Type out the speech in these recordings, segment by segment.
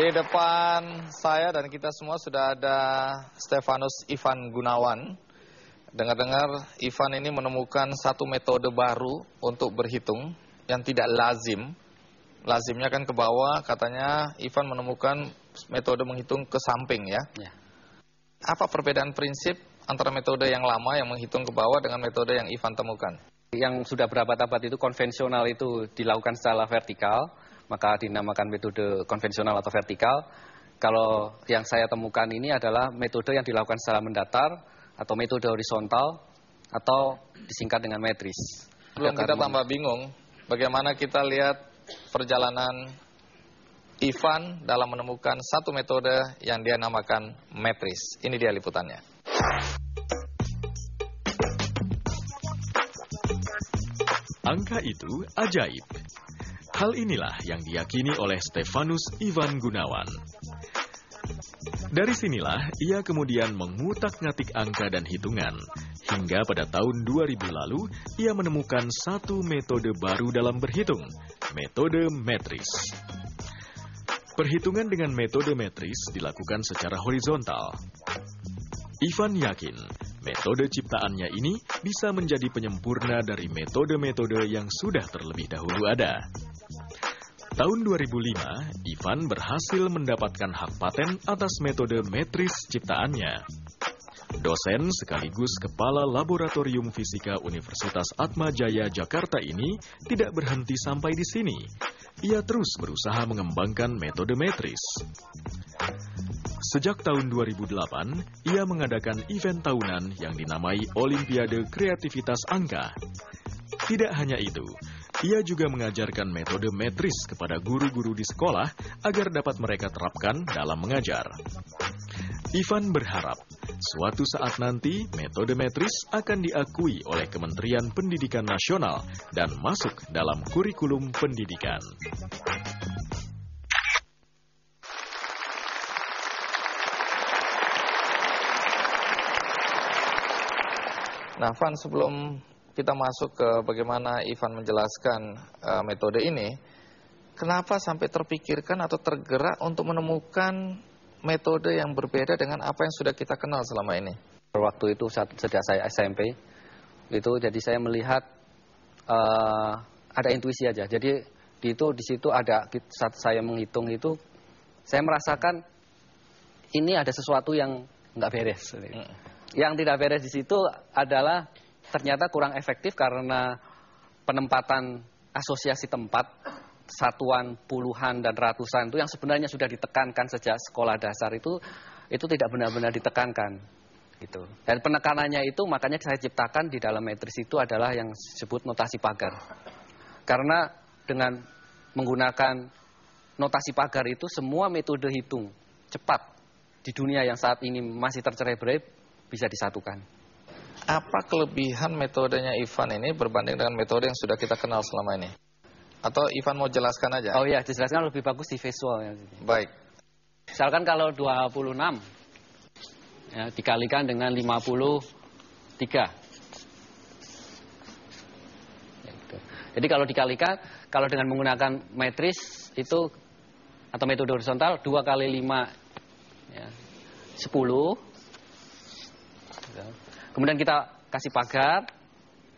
Di depan saya dan kita semua sudah ada Stefanus Ivan Gunawan. Dengar-dengar Ivan ini menemukan satu metode baru untuk berhitung yang tidak lazim. Lazimnya kan ke bawah, katanya Ivan menemukan metode menghitung ke samping ya. ya. Apa perbedaan prinsip antara metode yang lama yang menghitung ke bawah dengan metode yang Ivan temukan? Yang sudah berabad-abad itu konvensional itu dilakukan secara vertikal maka dinamakan metode konvensional atau vertikal. Kalau yang saya temukan ini adalah metode yang dilakukan secara mendatar atau metode horizontal atau disingkat dengan metris. Belum kita tambah bingung bagaimana kita lihat perjalanan Ivan dalam menemukan satu metode yang dia namakan metris. Ini dia liputannya. Angka itu ajaib. Hal inilah yang diyakini oleh Stefanus Ivan Gunawan. Dari sinilah ia kemudian mengutak-ngatik angka dan hitungan, hingga pada tahun 2000 lalu ia menemukan satu metode baru dalam berhitung, metode metris. Perhitungan dengan metode metris dilakukan secara horizontal. Ivan yakin metode ciptaannya ini bisa menjadi penyempurna dari metode-metode yang sudah terlebih dahulu ada tahun 2005, Ivan berhasil mendapatkan hak paten atas metode metris ciptaannya. Dosen sekaligus kepala laboratorium fisika Universitas Atma Jaya Jakarta ini tidak berhenti sampai di sini. Ia terus berusaha mengembangkan metode metris. Sejak tahun 2008, ia mengadakan event tahunan yang dinamai Olimpiade Kreativitas Angka. Tidak hanya itu, ia juga mengajarkan metode metris kepada guru-guru di sekolah agar dapat mereka terapkan dalam mengajar. Ivan berharap suatu saat nanti metode metris akan diakui oleh Kementerian Pendidikan Nasional dan masuk dalam kurikulum pendidikan. Nah, Van sebelum kita masuk ke bagaimana Ivan menjelaskan uh, metode ini, kenapa sampai terpikirkan atau tergerak untuk menemukan metode yang berbeda dengan apa yang sudah kita kenal selama ini? Waktu itu saat sejak saya SMP itu jadi saya melihat uh, ada intuisi aja. Jadi di itu di situ ada saat saya menghitung itu saya merasakan ini ada sesuatu yang nggak beres. Hmm. Yang tidak beres di situ adalah ternyata kurang efektif karena penempatan asosiasi tempat satuan puluhan dan ratusan itu yang sebenarnya sudah ditekankan sejak sekolah dasar itu itu tidak benar-benar ditekankan gitu dan penekanannya itu makanya saya ciptakan di dalam matriks itu adalah yang disebut notasi pagar karena dengan menggunakan notasi pagar itu semua metode hitung cepat di dunia yang saat ini masih tercerai-berai bisa disatukan apa kelebihan metodenya Ivan ini berbanding dengan metode yang sudah kita kenal selama ini? Atau Ivan mau jelaskan aja? Oh iya, dijelaskan lebih bagus di visual. Ya. Baik. Misalkan kalau 26, ya, dikalikan dengan 53. Ya, gitu. Jadi kalau dikalikan, kalau dengan menggunakan matris itu atau metode horizontal 2 kali 5 ya, 10 Kemudian kita kasih pagar,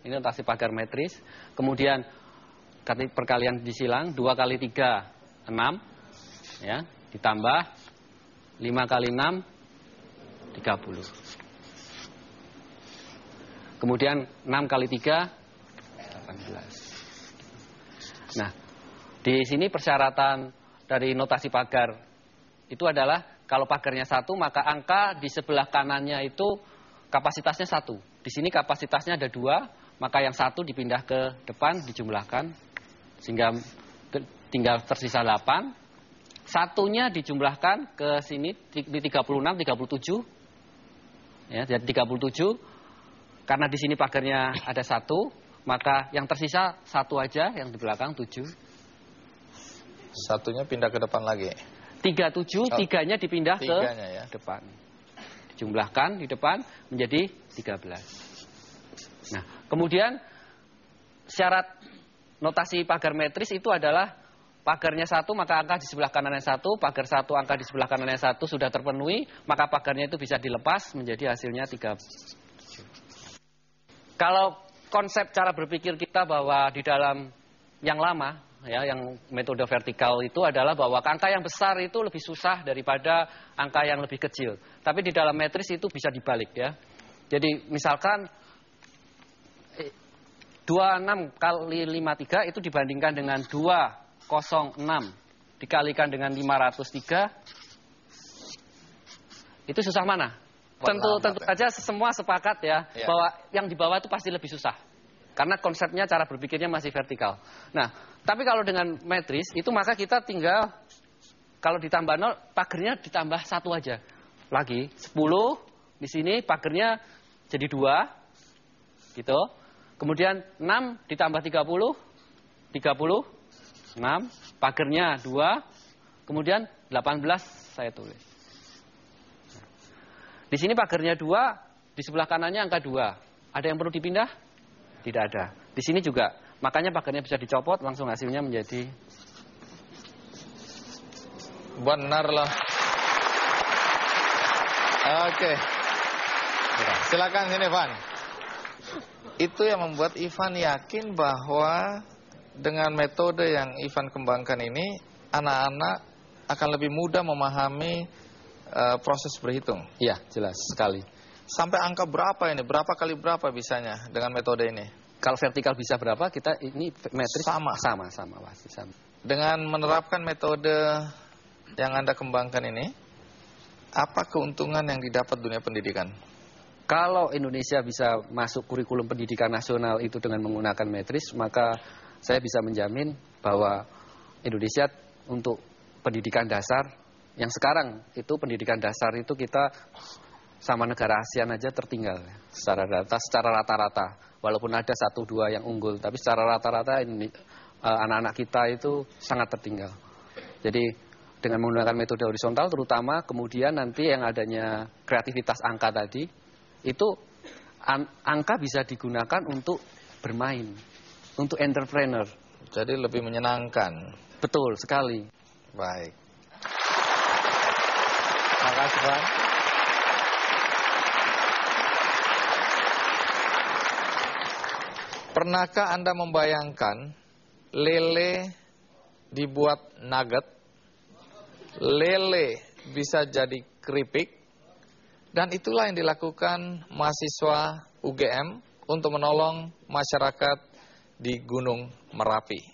ini kasih pagar metris. Kemudian perkalian disilang, 2 kali 3, 6. Ya, ditambah 5 kali 6, 30. Kemudian 6 kali 3, 18. Nah, di sini persyaratan dari notasi pagar itu adalah kalau pagarnya satu maka angka di sebelah kanannya itu kapasitasnya satu. Di sini kapasitasnya ada dua, maka yang satu dipindah ke depan, dijumlahkan, sehingga tinggal tersisa 8. Satunya dijumlahkan ke sini, di 36, 37. Ya, 37, karena di sini pagarnya ada satu, maka yang tersisa satu aja, yang di belakang 7. Satunya pindah ke depan lagi? 37, tujuh, oh. tiganya dipindah tiganya, ke ya. depan jumlahkan di depan menjadi 13. Nah, kemudian syarat notasi pagar metris itu adalah pagarnya satu maka angka di sebelah kanannya satu, pagar satu angka di sebelah kanannya satu sudah terpenuhi, maka pagarnya itu bisa dilepas menjadi hasilnya 3. Kalau konsep cara berpikir kita bahwa di dalam yang lama ya yang metode vertikal itu adalah bahwa angka yang besar itu lebih susah daripada angka yang lebih kecil. Tapi di dalam matriks itu bisa dibalik ya. Jadi misalkan 26 eh, kali 53 itu dibandingkan dengan 206 dikalikan dengan 503 itu susah mana? Tentu tentu ya. saja semua sepakat ya, ya bahwa yang di bawah itu pasti lebih susah. Karena konsepnya cara berpikirnya masih vertikal. Nah, tapi kalau dengan matris itu maka kita tinggal kalau ditambah nol pagernya ditambah satu aja lagi 10 di sini pagernya jadi dua gitu. Kemudian 6 ditambah 30 30 6 pagernya 2 kemudian 18 saya tulis. Di sini pagernya 2, di sebelah kanannya angka 2. Ada yang perlu dipindah? Tidak ada. Di sini juga, makanya pagarnya bisa dicopot, langsung hasilnya menjadi benarlah. Oke. Okay. Iya. Silakan sini Van. Itu yang membuat Ivan yakin bahwa dengan metode yang Ivan kembangkan ini, anak-anak akan lebih mudah memahami uh, proses berhitung. Iya, jelas sekali sampai angka berapa ini? Berapa kali berapa bisanya dengan metode ini? Kalau vertikal bisa berapa? Kita ini metris sama sama sama pasti sama. Dengan menerapkan metode yang Anda kembangkan ini, apa keuntungan yang didapat dunia pendidikan? Kalau Indonesia bisa masuk kurikulum pendidikan nasional itu dengan menggunakan metris, maka saya bisa menjamin bahwa Indonesia untuk pendidikan dasar yang sekarang itu pendidikan dasar itu kita sama negara ASEAN aja tertinggal ya, secara rata secara rata-rata walaupun ada satu dua yang unggul tapi secara rata-rata ini eh, anak-anak kita itu sangat tertinggal jadi dengan menggunakan metode horizontal terutama kemudian nanti yang adanya kreativitas angka tadi itu angka bisa digunakan untuk bermain untuk entrepreneur jadi lebih menyenangkan betul sekali baik terima kasih Pak Pernahkah Anda membayangkan lele dibuat nugget, lele bisa jadi keripik, dan itulah yang dilakukan mahasiswa UGM untuk menolong masyarakat di Gunung Merapi.